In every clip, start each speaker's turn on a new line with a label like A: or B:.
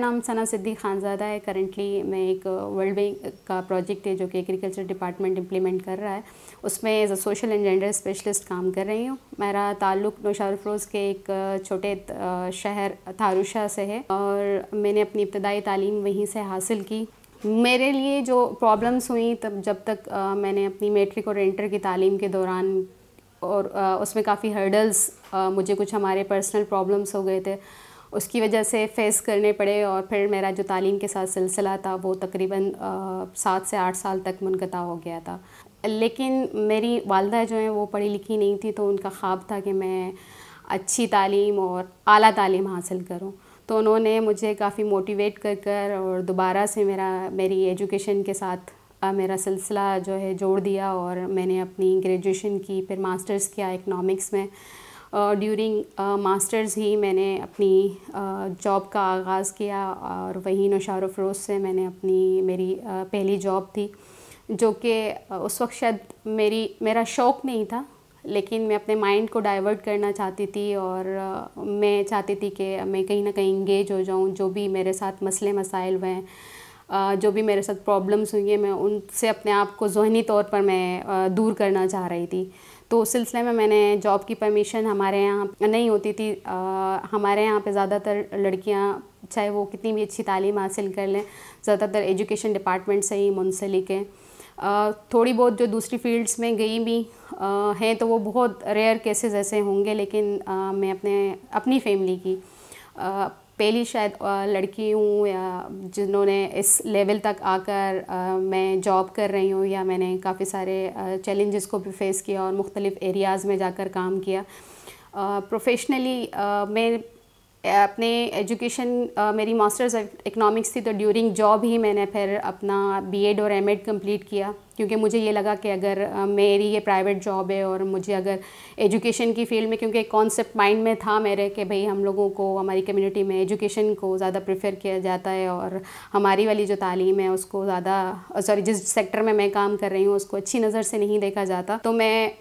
A: नाम सना सिद्दी खानजादा है करंटली मैं एक वर्ल्ड बैंक का प्रोजेक्ट है जो कि एग्रीकल्चर डिपार्टमेंट इम्प्लीमेंट कर रहा है उसमें as a social and gender specialist काम कर रही हूँ मेरा ताल्लुक नौशाद के एक छोटे शहर थारूशा से है और मैंने अपनी इब्तदाई तालीम वहीं से हासिल की मेरे लिए जो प्रॉब्लम्स हुई तब जब तक मैंने अपनी मेट्रिक और इंटर की तालीम के दौरान और उसमें काफ़ी हर्डल्स मुझे कुछ हमारे पर्सनल प्रॉब्लम्स हो गए थे उसकी वजह से फेस करने पड़े और फिर मेरा जो तालीम के साथ सिलसिला था वो तकरीबन सात से आठ साल तक मुनकता हो गया था लेकिन मेरी वालदा जो हैं वो पढ़ी लिखी नहीं थी तो उनका ख्वाब था कि मैं अच्छी तालीम और अली तालीम हासिल करूँ तो उन्होंने मुझे काफ़ी मोटिवेट कर कर और दोबारा से मेरा मेरी एजुकेशन के साथ मेरा सिलसिला जो है जोड़ दिया और मैंने अपनी ग्रेजुएशन की फिर मास्टर्स किया इकनॉमिक्स में ड्यूरिंग मास्टर्स ही मैंने अपनी जॉब का आगाज़ किया और वहीं नौशार फरोज से मैंने अपनी मेरी पहली जॉब थी जो कि उस वक्त शायद मेरी मेरा शौक़ नहीं था लेकिन मैं अपने माइंड को डाइवर्ट करना चाहती थी और मैं चाहती थी कि मैं कहीं ना कहीं इंगेज हो जाऊं जो भी मेरे साथ मसले मसाइल हुए हैं जो भी मेरे साथ प्रॉब्लम्स हुई हैं मैं उनसे अपने आप को जहनी तौर पर मैं दूर करना चाह रही थी तो उस सिलसिले में मैंने जॉब की परमिशन हमारे यहाँ नहीं होती थी आ, हमारे यहाँ पे ज़्यादातर लड़कियाँ चाहे वो कितनी भी अच्छी तालीम हासिल कर लें ज़्यादातर एजुकेशन डिपार्टमेंट से ही मुंसलिक हैं थोड़ी बहुत जो दूसरी फील्ड्स में गई भी हैं तो वो बहुत रेयर केसेस ऐसे होंगे लेकिन आ, मैं अपने अपनी फैमिली की पहली शायद लड़की हूँ या जिन्होंने इस लेवल तक आकर मैं जॉब कर रही हूँ या मैंने काफ़ी सारे चैलेंजेस को भी फेस किया और मुख्तलिफ़ एरियाज़ में जाकर काम किया प्रोफेशनली मैं अपने एजुकेशन मेरी मास्टर्स इकनॉमिक्स थी तो ड्यूरिंग जॉब ही मैंने फिर अपना बीएड और एमएड कंप्लीट किया क्योंकि मुझे ये लगा कि अगर मेरी ये प्राइवेट जॉब है और मुझे अगर एजुकेशन की फील्ड में क्योंकि एक कॉन्सेप्ट माइंड में था मेरे कि भाई हम लोगों को हमारी कम्युनिटी में एजुकेशन को ज़्यादा प्रेफर किया जाता है और हमारी वाली जो तालीम है उसको ज़्यादा सॉरी जिस सेक्टर में मैं काम कर रही हूँ उसको अच्छी नज़र से नहीं देखा जाता तो मैं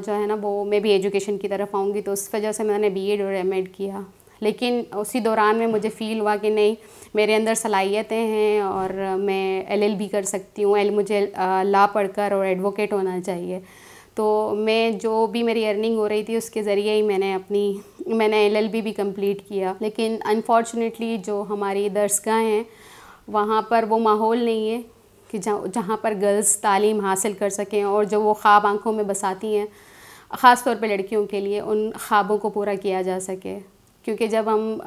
A: जो है ना वो मैं भी एजुकेशन की तरफ आऊँगी तो उस वजह से मैंने बी और एम किया लेकिन उसी दौरान में मुझे फ़ील हुआ कि नहीं मेरे अंदर सलाहियतें हैं और मैं एलएलबी कर सकती हूँ एल मुझे ला पढ़कर और एडवोकेट होना चाहिए तो मैं जो भी मेरी अर्निंग हो रही थी उसके ज़रिए ही मैंने अपनी मैंने एलएलबी भी कंप्लीट किया लेकिन अनफॉर्चुनेटली जो हमारी दर्शगाह हैं वहाँ पर वो माहौल नहीं है कि जहाँ जहाँ पर गर्ल्स तालीम हासिल कर सकें और जो वो ख्वाब आँखों में बसाती हैं ख़ास तौर पर लड़कियों के लिए उन ख्वाबों को पूरा किया जा सके क्योंकि जब हम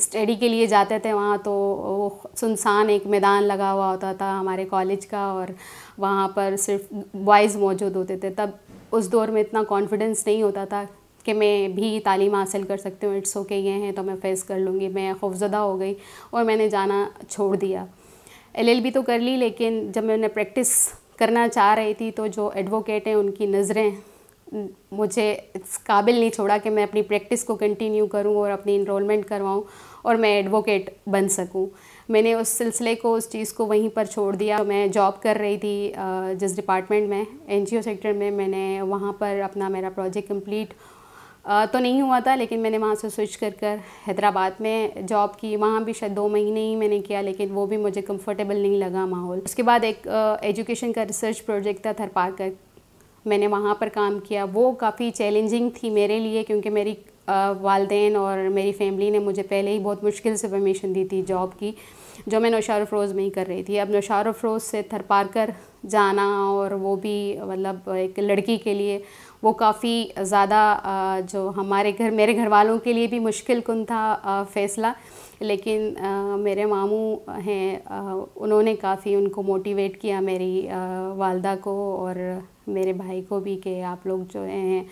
A: स्टडी के लिए जाते थे वहाँ तो वो सुनसान एक मैदान लगा हुआ होता था हमारे कॉलेज का और वहाँ पर सिर्फ बॉयज़ मौजूद होते थे तब उस दौर में इतना कॉन्फिडेंस नहीं होता था कि मैं भी तालीम हासिल कर सकती हूँ इट्स ओके ये हैं तो मैं फेस कर लूँगी मैं खौफजदा हो गई और मैंने जाना छोड़ दिया एलएलबी तो कर ली लेकिन जब मैंने प्रैक्टिस करना चाह रही थी तो जो एडवोकेट हैं उनकी नज़रें मुझे इस काबिल नहीं छोड़ा कि मैं अपनी प्रैक्टिस को कंटिन्यू करूं और अपनी इनरोलमेंट करवाऊं और मैं एडवोकेट बन सकूं मैंने उस सिलसिले को उस चीज़ को वहीं पर छोड़ दिया मैं जॉब कर रही थी जिस डिपार्टमेंट में एन सेक्टर में मैंने वहाँ पर अपना मेरा प्रोजेक्ट कंप्लीट तो नहीं हुआ था लेकिन मैंने वहाँ से स्विच कर कर हैदराबाद में जॉब की वहाँ भी शायद दो महीने ही मैंने किया लेकिन वो भी मुझे कंफर्टेबल नहीं लगा माहौल उसके बाद एक एजुकेशन का रिसर्च प्रोजेक्ट था थरपाकर मैंने वहाँ पर काम किया वो काफ़ी चैलेंजिंग थी मेरे लिए क्योंकि मेरी वालदेन और मेरी फैमिली ने मुझे पहले ही बहुत मुश्किल से परमिशन दी थी जॉब की जो मैं नौशार फरोज़ में ही कर रही थी अब नौशार फरोज़ से थरपार कर जाना और वो भी मतलब एक लड़की के लिए वो काफ़ी ज़्यादा जो हमारे घर मेरे घर वालों के लिए भी मुश्किल कन था फैसला लेकिन मेरे मामू हैं उन्होंने काफ़ी उनको मोटिवेट किया मेरी वालदा को और मेरे भाई को भी कि आप लोग जो हैं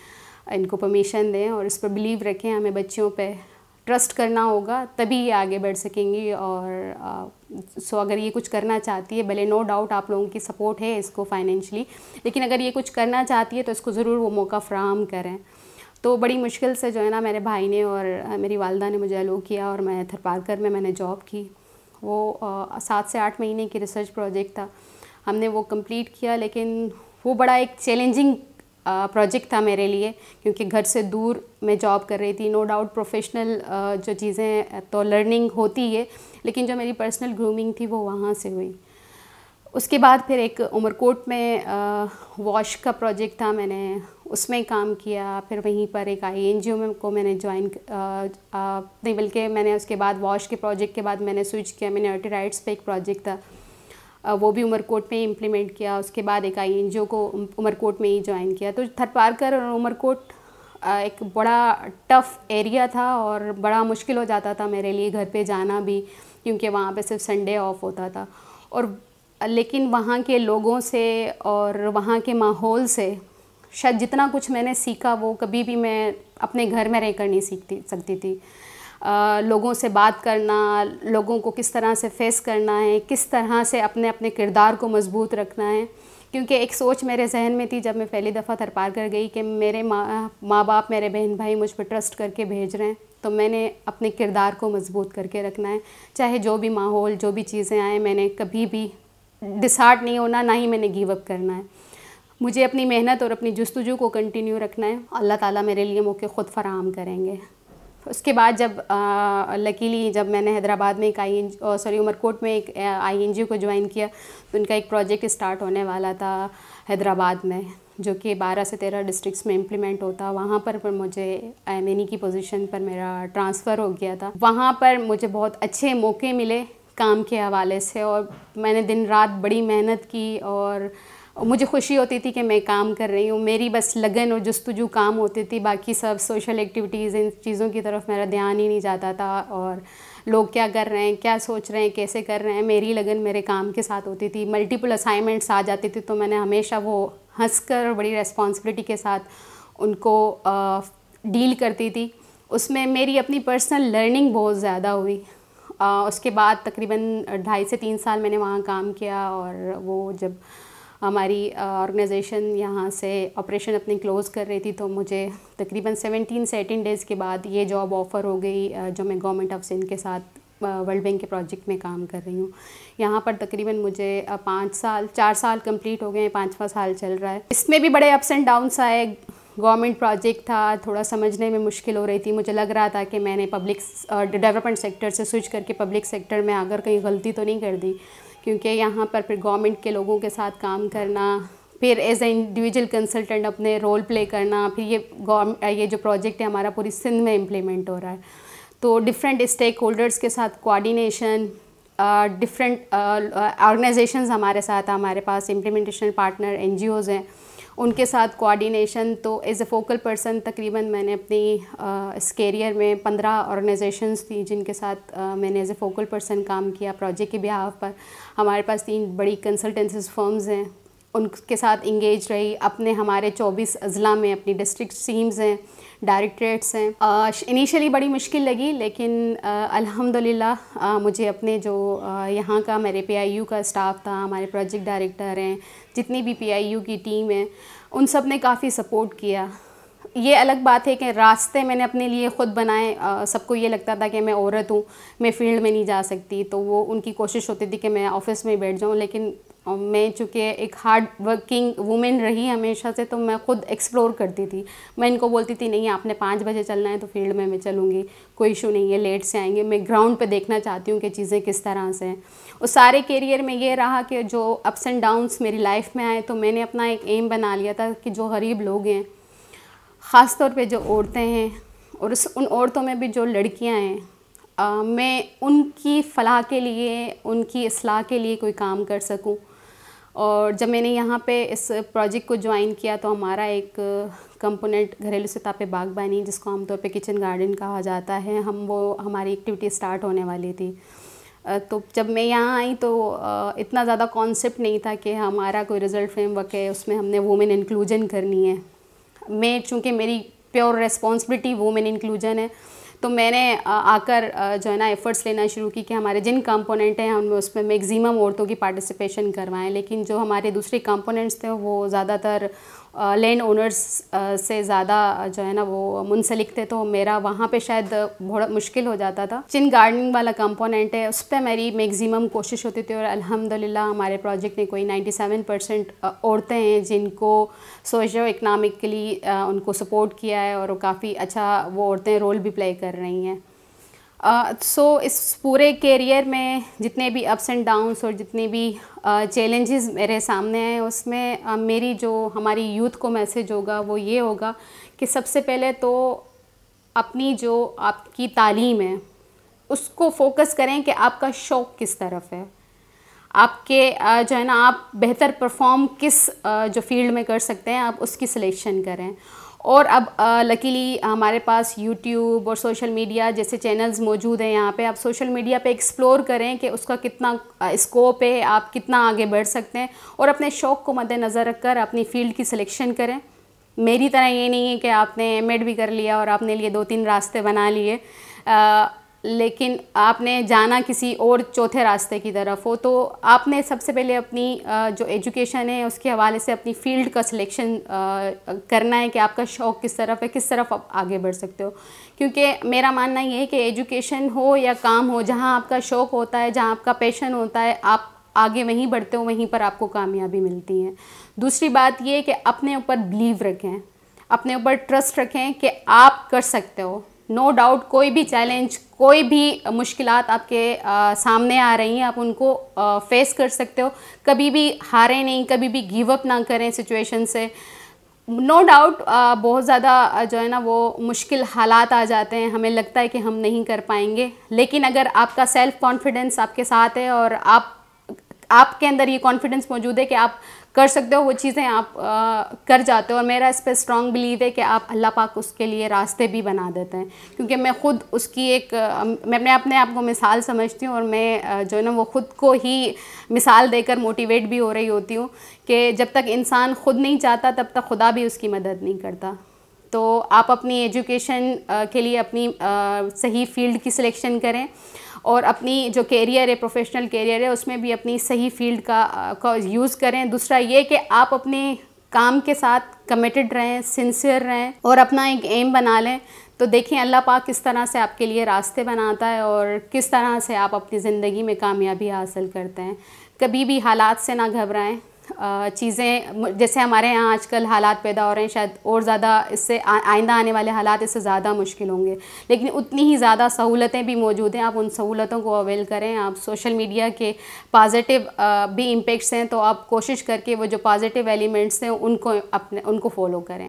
A: इनको परमिशन दें और इस पर बिलीव रखें हमें बच्चियों पे ट्रस्ट करना होगा तभी ये आगे बढ़ सकेंगी और सो अगर ये कुछ करना चाहती है भले नो डाउट आप लोगों की सपोर्ट है इसको फाइनेंशली लेकिन अगर ये कुछ करना चाहती है तो इसको ज़रूर वो मौका फ्राहम करें तो बड़ी मुश्किल से जो है ना मेरे भाई ने और मेरी वालदा ने मुझे अलो किया और मैं थरपारकर में मैंने जॉब की वो सात से आठ महीने की रिसर्च प्रोजेक्ट था हमने वो कंप्लीट किया लेकिन वो बड़ा एक चैलेंजिंग प्रोजेक्ट था मेरे लिए क्योंकि घर से दूर मैं जॉब कर रही थी नो डाउट प्रोफेशनल जो चीज़ें तो लर्निंग होती है लेकिन जो मेरी पर्सनल ग्रूमिंग थी वो वहाँ से हुई उसके बाद फिर एक उमरकोट में वॉश का प्रोजेक्ट था मैंने उसमें काम किया फिर वहीं पर एक आई एन जी ओ में को मैंने ज्वाइन नहीं बल्कि मैंने उसके बाद वॉश के प्रोजेक्ट के बाद मैंने स्विच किया मैंने अर्टी राइट्स पे एक प्रोजेक्ट था वो भी उमरकोट में इम्प्लीमेंट किया उसके बाद एक आई एन को उमरकोट में ही ज्वाइन किया तो थरपारकर और उमरकोट एक बड़ा टफ़ एरिया था और बड़ा मुश्किल हो जाता था मेरे लिए घर पे जाना भी क्योंकि वहाँ पे सिर्फ संडे ऑफ होता था और लेकिन वहाँ के लोगों से और वहाँ के माहौल से शायद जितना कुछ मैंने सीखा वो कभी भी मैं अपने घर में रहकर नहीं सीखती सकती थी लोगों से बात करना लोगों को किस तरह से फेस करना है किस तरह से अपने अपने किरदार को मजबूत रखना है क्योंकि एक सोच मेरे जहन में थी जब मैं पहली दफ़ा थरपार कर गई कि मेरे माँ माँ बाप मेरे बहन भाई मुझ पर ट्रस्ट करके भेज रहे हैं तो मैंने अपने किरदार को मजबूत करके रखना है चाहे जो भी माहौल जो भी चीज़ें आएँ मैंने कभी भी डिसार्ट नहीं होना ना ही मैंने गिवअप करना है मुझे अपनी मेहनत और अपनी जस्तजू को कंटिन्यू रखना है अल्लाह ताला मेरे लिए मौके ख़ुद फराहम करेंगे उसके बाद जब लकीली जब मैंने हैदराबाद में एक आई सॉरी उमरकोट में एक आई को ज्वाइन किया तो उनका एक प्रोजेक्ट स्टार्ट होने वाला था हैदराबाद में जो कि 12 से 13 डिस्ट्रिक्ट्स में इम्प्लीमेंट होता वहाँ पर पर मुझे एम की पोजीशन पर मेरा ट्रांसफ़र हो गया था वहाँ पर मुझे बहुत अच्छे मौके मिले काम के हवाले से और मैंने दिन रात बड़ी मेहनत की और और मुझे खुशी होती थी कि मैं काम कर रही हूँ मेरी बस लगन और जस्तुजू काम होती थी बाकी सब सोशल एक्टिविटीज़ इन चीज़ों की तरफ मेरा ध्यान ही नहीं जाता था और लोग क्या कर रहे हैं क्या सोच रहे हैं कैसे कर रहे हैं मेरी लगन मेरे काम के साथ होती थी मल्टीपल असाइनमेंट्स आ जाते थे तो मैंने हमेशा वो हंस कर और बड़ी रेस्पॉन्सिबिलिटी के साथ उनको डील करती थी उसमें मेरी अपनी पर्सनल लर्निंग बहुत ज़्यादा हुई आ, उसके बाद तकरीबन ढाई से तीन साल मैंने वहाँ काम किया और वो जब हमारी ऑर्गेनाइजेशन यहाँ से ऑपरेशन अपनी क्लोज़ कर रही थी तो मुझे तकरीबन 17 से 18 डेज़ के बाद ये जॉब ऑफ़र हो गई जो मैं गवर्नमेंट ऑफ सिंध के साथ वर्ल्ड बैंक के प्रोजेक्ट में काम कर रही हूँ यहाँ पर तकरीबन मुझे पाँच साल चार साल कंप्लीट हो गए हैं पाँचवा साल चल रहा है इसमें भी बड़े अप्स एंड डाउनस आए गवर्नमेंट प्रोजेक्ट था थोड़ा समझने में मुश्किल हो रही थी मुझे लग रहा था कि मैंने पब्लिक डेवलपमेंट सेक्टर से स्विच करके पब्लिक सेक्टर में आकर कहीं गलती तो नहीं कर दी क्योंकि यहाँ पर फिर गवर्नमेंट के लोगों के साथ काम करना फिर एज ए इंडिविजुअल कंसल्टेंट अपने रोल प्ले करना फिर ये गवर्नमेंट ये जो प्रोजेक्ट है हमारा पूरी सिंध में इम्प्लीमेंट हो रहा है तो डिफरेंट स्टेक होल्डर्स के साथ कोऑर्डिनेशन डिफरेंट ऑर्गेनाइजेशंस हमारे साथ हमारे पास इम्प्लीमेंटेशन पार्टनर एन हैं उनके साथ कोऑर्डिनेशन तो एज ए फोकल पर्सन तकरीबन मैंने अपनी इस कैरियर में पंद्रह ऑर्गेनाइजेशंस थी जिनके साथ मैंने एज ए फोकल पर्सन काम किया प्रोजेक्ट के बिहाव पर हमारे पास तीन बड़ी कंसल्टेंसीज फर्म्स हैं उनके साथ इंगेज रही अपने हमारे 24 अजला में अपनी डिस्ट्रिक्ट टीम्स हैं डायरेक्ट्रेट्स हैं इनिशियली बड़ी मुश्किल लगी लेकिन अल्हम्दुलिल्लाह मुझे अपने जो यहाँ का मेरे पीआईयू का स्टाफ था हमारे प्रोजेक्ट डायरेक्टर हैं जितनी भी पीआईयू की टीम है उन सब ने काफ़ी सपोर्ट किया ये अलग बात है कि रास्ते मैंने अपने लिए ख़ुद बनाए सबको ये लगता था कि मैं औरत हूँ मैं फील्ड में नहीं जा सकती तो वो उनकी कोशिश होती थी कि मैं ऑफ़िस में बैठ जाऊँ लेकिन और मैं चूँकि एक हार्ड वर्किंग वूमेन रही हमेशा से तो मैं खुद एक्सप्लोर करती थी मैं इनको बोलती थी नहीं आपने पाँच बजे चलना है तो फील्ड में मैं चलूँगी कोई इशू नहीं है लेट से आएंगे मैं ग्राउंड पे देखना चाहती हूँ कि चीज़ें किस तरह से हैं उस सारे करियर में ये रहा कि जो अप्स एंड डाउनस मेरी लाइफ में आए तो मैंने अपना एक एम बना लिया था कि जो गरीब लोग हैं ख़ास तौर पर जो औरतें हैं और उस उन औरतों में भी जो लड़कियाँ हैं आ, मैं उनकी फलाह के लिए उनकी असलाह के लिए कोई काम कर सकूं और जब मैंने यहाँ पे इस प्रोजेक्ट को ज्वाइन किया तो हमारा एक कंपोनेंट घरेलू सतह पे बागबानी जिसको आमतौर पे किचन गार्डन कहा जाता है हम वो हमारी एक्टिविटी स्टार्ट होने वाली थी तो जब मैं यहाँ आई तो इतना ज़्यादा कॉन्सेप्ट नहीं था कि हमारा कोई रिज़ल्ट फ्रेमवर्क है उसमें हमने वुमेन इंक्लूजन करनी है मैं चूँकि मेरी प्योर रेस्पॉन्सिबिलिटी वुमेन इंक्लूजन है तो मैंने आकर जो है ना एफ़र्ट्स लेना शुरू की कि हमारे जिन कंपोनेंट हैं हम उसमें मैक्सिमम औरतों की पार्टिसिपेशन करवाएं लेकिन जो हमारे दूसरे कंपोनेंट्स थे वो ज़्यादातर लैंड ओनर्स से ज़्यादा जो है ना वो मुंसलिक थे तो मेरा वहाँ पे शायद बहुत मुश्किल हो जाता था जिन गार्डनिंग वाला कंपोनेंट है उस पर मेरी मैक्सिमम कोशिश होती थी और अल्हम्दुलिल्लाह हमारे प्रोजेक्ट में कोई 97 परसेंट औरतें हैं जिनको सोशो इकनॉमिकली उनको सपोर्ट किया है और काफ़ी अच्छा वो औरतें रोल भी प्ले कर रही हैं सो uh, so, इस पूरे कैरियर में जितने भी अप्स एंड डाउन्स और जितने भी चैलेंजेस uh, मेरे सामने आए उसमें uh, मेरी जो हमारी यूथ को मैसेज होगा वो ये होगा कि सबसे पहले तो अपनी जो आपकी तालीम है उसको फोकस करें कि आपका शौक़ किस तरफ है आपके जो है ना आप बेहतर परफॉर्म किस जो फील्ड में कर सकते हैं आप उसकी सिलेक्शन करें और अब लकीली हमारे पास यूट्यूब और सोशल मीडिया जैसे चैनल्स मौजूद हैं यहाँ पे आप सोशल मीडिया पे एक्सप्लोर करें कि उसका कितना स्कोप है आप कितना आगे बढ़ सकते हैं और अपने शौक़ को मद्देनज़र रखकर अपनी फील्ड की सिलेक्शन करें मेरी तरह ये नहीं है कि आपने एम भी कर लिया और आपने लिए दो तीन रास्ते बना लिए लेकिन आपने जाना किसी और चौथे रास्ते की तरफ हो तो आपने सबसे पहले अपनी जो एजुकेशन है उसके हवाले से अपनी फील्ड का सिलेक्शन करना है कि आपका शौक़ किस तरफ है किस तरफ आप आगे बढ़ सकते हो क्योंकि मेरा मानना ये है कि एजुकेशन हो या काम हो जहाँ आपका शौक़ होता है जहाँ आपका पैशन होता है आप आगे वहीं बढ़ते हो वहीं पर आपको कामयाबी मिलती है दूसरी बात ये कि अपने ऊपर बिलीव रखें अपने ऊपर ट्रस्ट रखें कि आप कर सकते हो नो no डाउट कोई भी चैलेंज कोई भी मुश्किल आपके आ, सामने आ रही हैं आप उनको आ, फेस कर सकते हो कभी भी हारे नहीं कभी भी गिव अप ना करें सिचुएशन से नो no डाउट बहुत ज़्यादा जो है ना वो मुश्किल हालात आ जाते हैं हमें लगता है कि हम नहीं कर पाएंगे लेकिन अगर आपका सेल्फ़ कॉन्फिडेंस आपके साथ है और आप आपके अंदर ये कॉन्फिडेंस मौजूद है कि आप कर सकते हो वो चीज़ें आप आ, कर जाते हो और मेरा इस पर स्ट्रॉन्ग बिलीव है कि आप अल्लाह पाक उसके लिए रास्ते भी बना देते हैं क्योंकि मैं ख़ुद उसकी एक मैं अपने अपने आप को मिसाल समझती हूँ और मैं जो है ना वो ख़ुद को ही मिसाल देकर मोटिवेट भी हो रही होती हूँ कि जब तक इंसान ख़ुद नहीं चाहता तब तक खुदा भी उसकी मदद नहीं करता तो आप अपनी एजुकेशन के लिए अपनी सही फील्ड की सिलेक्शन करें और अपनी जो कैरियर है प्रोफेशनल कैरियर है उसमें भी अपनी सही फील्ड का, का यूज़ करें दूसरा ये कि आप अपने काम के साथ कमिटेड रहें सिंसियर रहें और अपना एक एम बना लें तो देखें अल्लाह पाक किस तरह से आपके लिए रास्ते बनाता है और किस तरह से आप अपनी ज़िंदगी में कामयाबी हासिल करते हैं कभी भी हालात से ना घबराएं चीज़ें जैसे हमारे यहाँ आजकल हालात पैदा हो रहे हैं शायद और ज़्यादा इससे आइंदा आने वाले हालात इससे ज़्यादा मुश्किल होंगे लेकिन उतनी ही ज़्यादा सहूलतें भी मौजूद हैं आप उन सहूलतों को अवेल करें आप सोशल मीडिया के पॉजिटिव भी इम्पेक्ट्स हैं तो आप कोशिश करके वो जो पॉजिटिव एलिमेंट्स हैं उनको अपने उनको फॉलो करें